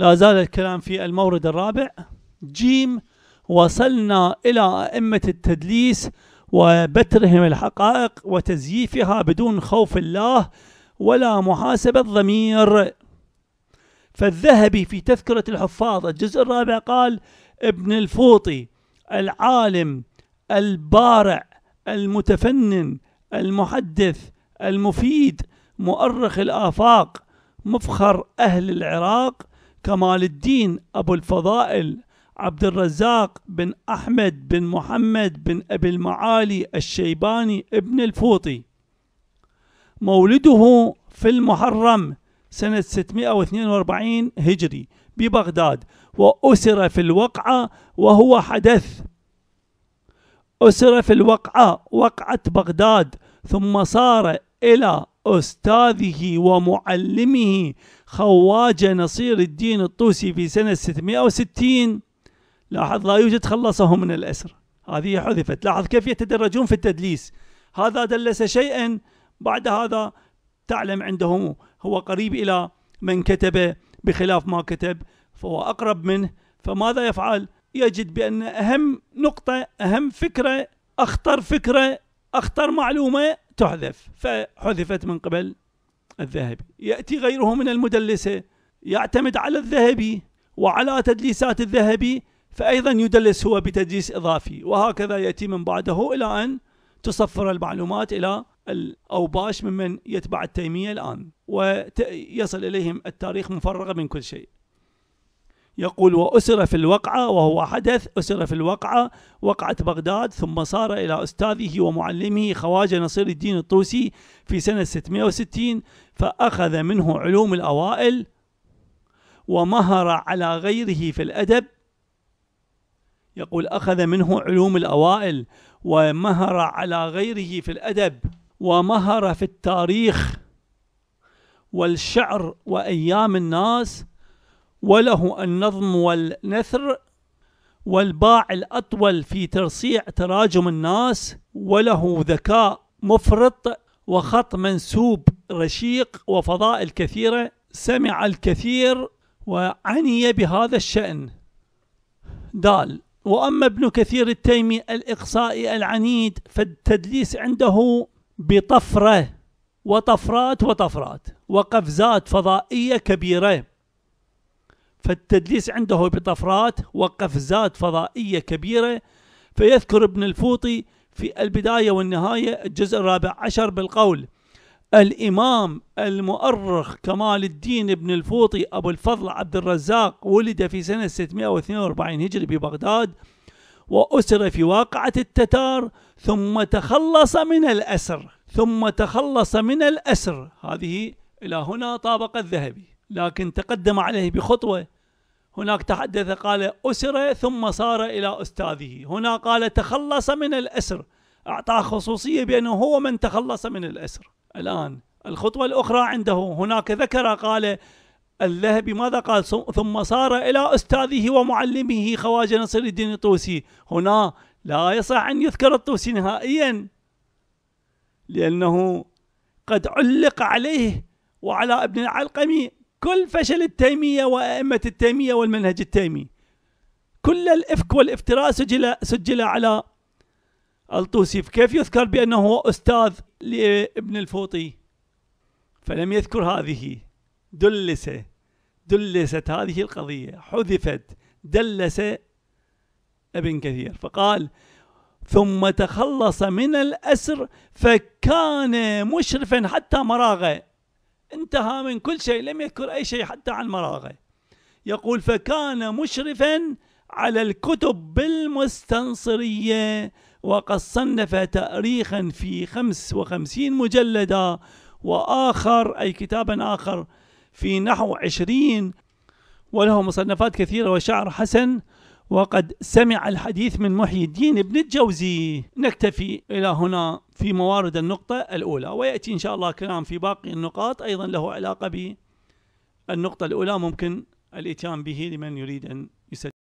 لا زال الكلام في المورد الرابع جيم وصلنا إلى أئمة التدليس وبترهم الحقائق وتزييفها بدون خوف الله ولا محاسبة ضمير فالذهبي في تذكرة الحفاظ الجزء الرابع قال ابن الفوطي العالم البارع المتفنن المحدث المفيد مؤرخ الآفاق مفخر أهل العراق كمال الدين أبو الفضائل عبد الرزاق بن أحمد بن محمد بن أبي المعالي الشيباني ابن الفوطي مولده في المحرم سنة 642 هجري ببغداد وأسر في الوقعة وهو حدث أسر في الوقعة وقعة بغداد ثم صار إلى أستاذه ومعلمه خواجة نصير الدين الطوسي في سنة 660 لاحظ لا يوجد خلصه من الأسر هذه حذفت لاحظ كيف يتدرجون في التدليس هذا دلس شيئا بعد هذا تعلم عنده هو قريب إلى من كتب بخلاف ما كتب فهو أقرب منه فماذا يفعل يجد بأن أهم نقطة أهم فكرة أخطر فكرة أخطر معلومة تحذف فحذفت من قبل الذهبي يأتي غيره من المدلسة يعتمد على الذهبي وعلى تدليسات الذهبي فأيضا يدلس هو بتدليس إضافي وهكذا يأتي من بعده إلى أن تصفر المعلومات إلى الأوباش ممن يتبع التيمية الآن ويصل إليهم التاريخ مفرغة من كل شيء يقول وأسر في الوقعة وهو حدث أسر في الوقعة وقعة بغداد ثم صار إلى أستاذه ومعلمه خواجة نصير الدين الطوسي في سنة 660 فأخذ منه علوم الأوائل ومهر على غيره في الأدب يقول أخذ منه علوم الأوائل ومهر على غيره في الأدب ومهر في التاريخ والشعر وأيام الناس وله النظم والنثر والباع الأطول في ترصيع تراجم الناس وله ذكاء مفرط وخط منسوب رشيق وفضائل كثيرة سمع الكثير وعني بهذا الشأن دال وأما ابن كثير التيمي الإقصائي العنيد فالتدليس عنده بطفرة وطفرات وطفرات وقفزات فضائية كبيرة فالتدليس عنده بطفرات وقفزات فضائية كبيرة فيذكر ابن الفوطي في البداية والنهاية الجزء الرابع عشر بالقول الإمام المؤرخ كمال الدين ابن الفوطي أبو الفضل عبد الرزاق ولد في سنة 642 هجري ببغداد وأسر في واقعة التتار ثم تخلص من الأسر ثم تخلص من الأسر هذه إلى هنا طابق الذهبي لكن تقدم عليه بخطوة هناك تحدث قال أسر ثم صار إلى أستاذه هنا قال تخلص من الأسر أعطاه خصوصية بأنه هو من تخلص من الأسر الآن الخطوة الأخرى عنده هناك ذكر قال الذهبي ماذا قال ثم صار إلى أستاذه ومعلمه خواجة نصر الدين الطوسي هنا لا يصح أن يذكر الطوسي نهائيا لأنه قد علق عليه وعلى ابن العلقمي كل فشل التيمية وأئمة التيمية والمنهج التيمي كل الإفك والافتراء سجل, سجل على الطوسي كيف يذكر بأنه هو أستاذ لابن الفوطي فلم يذكر هذه دلس دلست هذه القضية حذفت دلس ابن كثير فقال ثم تخلص من الأسر فكان مشرفا حتى مراغه انتهى من كل شيء لم يذكر أي شيء حتى عن مراغة يقول فكان مشرفا على الكتب بالمستنصرية وقد صنف تأريخا في 55 مجلدا وآخر أي كتابا آخر في نحو 20 وله مصنفات كثيرة وشعر حسن وقد سمع الحديث من محي الدين ابن الجوزي نكتفي إلى هنا في موارد النقطة الأولى ويأتي إن شاء الله كلام في باقي النقاط أيضا له علاقة بالنقطة الأولى ممكن الإتيان به لمن يريد أن يسجل